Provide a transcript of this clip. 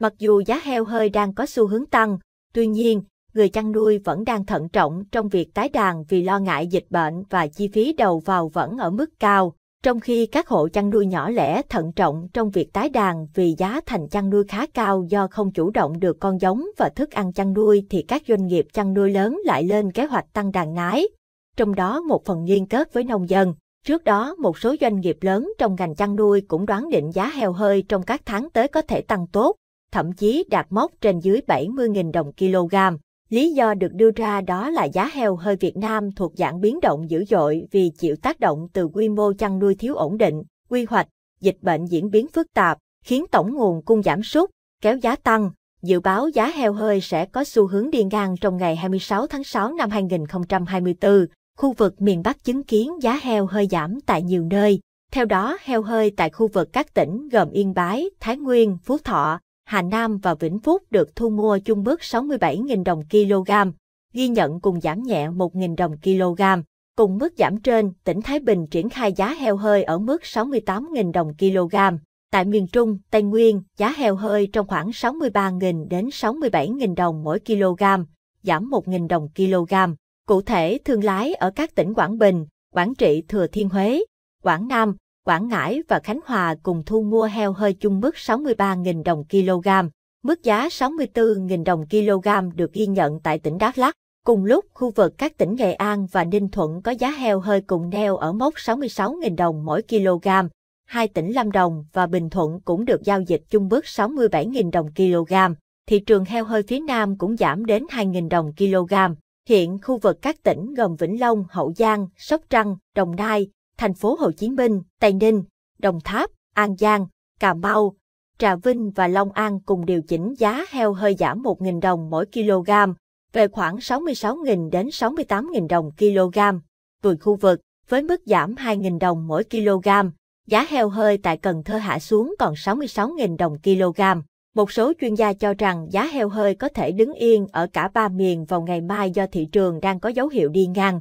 Mặc dù giá heo hơi đang có xu hướng tăng, tuy nhiên, người chăn nuôi vẫn đang thận trọng trong việc tái đàn vì lo ngại dịch bệnh và chi phí đầu vào vẫn ở mức cao, trong khi các hộ chăn nuôi nhỏ lẻ thận trọng trong việc tái đàn vì giá thành chăn nuôi khá cao do không chủ động được con giống và thức ăn chăn nuôi thì các doanh nghiệp chăn nuôi lớn lại lên kế hoạch tăng đàn nái, trong đó một phần liên kết với nông dân. Trước đó, một số doanh nghiệp lớn trong ngành chăn nuôi cũng đoán định giá heo hơi trong các tháng tới có thể tăng tốt, thậm chí đạt mốc trên dưới 70.000 đồng kg. Lý do được đưa ra đó là giá heo hơi Việt Nam thuộc dạng biến động dữ dội vì chịu tác động từ quy mô chăn nuôi thiếu ổn định, quy hoạch, dịch bệnh diễn biến phức tạp, khiến tổng nguồn cung giảm sút, kéo giá tăng. Dự báo giá heo hơi sẽ có xu hướng đi ngang trong ngày 26 tháng 6 năm 2024. Khu vực miền Bắc chứng kiến giá heo hơi giảm tại nhiều nơi. Theo đó, heo hơi tại khu vực các tỉnh gồm Yên Bái, Thái Nguyên, Phú Thọ, Hà Nam và Vĩnh Phúc được thu mua chung bước 67.000 đồng kg, ghi nhận cùng giảm nhẹ 1.000 đồng kg. Cùng mức giảm trên, tỉnh Thái Bình triển khai giá heo hơi ở mức 68.000 đồng kg. Tại miền Trung, Tây Nguyên, giá heo hơi trong khoảng 63.000 đến 67.000 đồng mỗi kg, giảm 1.000 đồng kg. Cụ thể, thương lái ở các tỉnh Quảng Bình, Quảng Trị Thừa Thiên Huế, Quảng Nam, Quảng Ngãi và Khánh Hòa cùng thu mua heo hơi chung mức 63.000 đồng kg, mức giá 64.000 đồng kg được ghi nhận tại tỉnh Đắk Lắk. Cùng lúc, khu vực các tỉnh Nghệ An và Ninh Thuận có giá heo hơi cùng neo ở mốc 66.000 đồng mỗi kg. Hai tỉnh Lâm Đồng và Bình Thuận cũng được giao dịch chung bước 67.000 đồng kg. Thị trường heo hơi phía Nam cũng giảm đến 2.000 đồng kg. Hiện khu vực các tỉnh gồm Vĩnh Long, Hậu Giang, Sóc Trăng, Đồng Nai, thành phố Hồ Chí Minh, Tây Ninh, Đồng Tháp, An Giang, Cà Mau, Trà Vinh và Long An cùng điều chỉnh giá heo hơi giảm 1.000 đồng mỗi kg, về khoảng 66.000 đến 68.000 đồng kg. Tùy khu vực, với mức giảm 2.000 đồng mỗi kg, giá heo hơi tại Cần Thơ hạ xuống còn 66.000 đồng kg. Một số chuyên gia cho rằng giá heo hơi có thể đứng yên ở cả ba miền vào ngày mai do thị trường đang có dấu hiệu đi ngang.